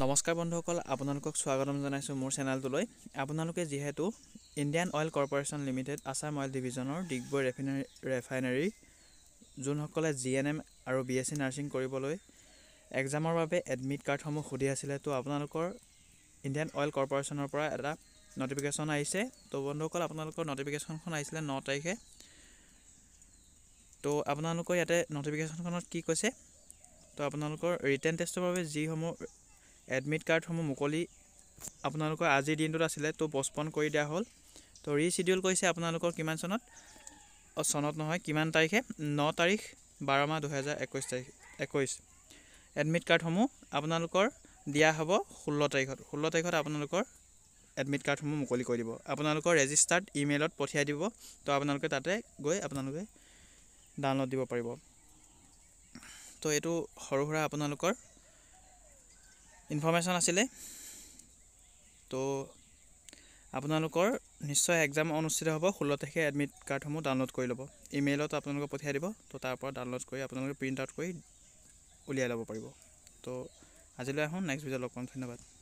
নমস্কাৰ বন্ধুসকল আপোনালোকক স্বাগতম জনাইছোঁ মোৰ চেনেলটোলৈ আপোনালোকে যিহেতু Indian oil corporation limited Assam oil ডিভিজনৰ ডিগবৈ ৰেফিনেৰী ৰেফাইনেৰী যোনসকলে জি এন এম আৰু বি এছ চি নাৰ্ছিং কৰিবলৈ এক্সামৰ বাবে এডমিট কাৰ্ডসমূহ সুধি আছিলে ত' আপোনালোকৰ ইণ্ডিয়ান অইল কৰ্পৰেশ্যনৰ পৰা এটা নটিফিকেশ্যন আহিছে ত' বন্ধুসকল আপোনালোকৰ নটিফিকেশ্যনখন আহিছিলে ন তাৰিখে ত' আপোনালোকৰ ইয়াতে নটিফিকেশ্যনখনত কি কৈছে ত' আপোনালোকৰ ৰিটাৰ্ণ টেষ্টৰ বাবে যিসমূহ এডমিট কাৰ্ডসমূহ মুকলি আপোনালোকৰ আজিৰ দিনটোত আছিলে তো পষ্টপন কৰি দিয়া হ'ল তো ৰিচিডিউল কৰিছে আপোনালোকৰ কিমান চনত চনত নহয় কিমান তাৰিখে ন তাৰিখ বাৰ মাহ দুহেজাৰ একৈছ তাৰিখ একৈছ এডমিট কাৰ্ডসমূহ আপোনালোকৰ দিয়া হ'ব ষোল্ল তাৰিখত ষোল্ল তাৰিখত আপোনালোকৰ এডমিট কাৰ্ডসমূহ মুকলি কৰি দিব আপোনালোকৰ ৰেজিষ্টাৰ্ড ইমেইলত পঠিয়াই দিব তো আপোনালোকে তাতে গৈ আপোনালোকে ডাউনলোড দিব পাৰিব তো এইটো সৰু সুৰা আপোনালোকৰ ইনফৰ্মেশ্যন আছিলে তো আপোনালোকৰ নিশ্চয় এক্সাম অনুষ্ঠিত হ'ব ষোল্ল তাৰিখে এডমিট কাৰ্ডসমূহ ডাউনলোড কৰি ল'ব ইমেইলত আপোনালোকে পঠিয়াই দিব তো তাৰ পৰা ডাউনলোড কৰি আপোনালোকে প্ৰিণ্ট আউট কৰি উলিয়াই ল'ব পাৰিব তো আজিলৈ আহোঁ নেক্সট ভিডিঅ' লগ পাম ধন্যবাদ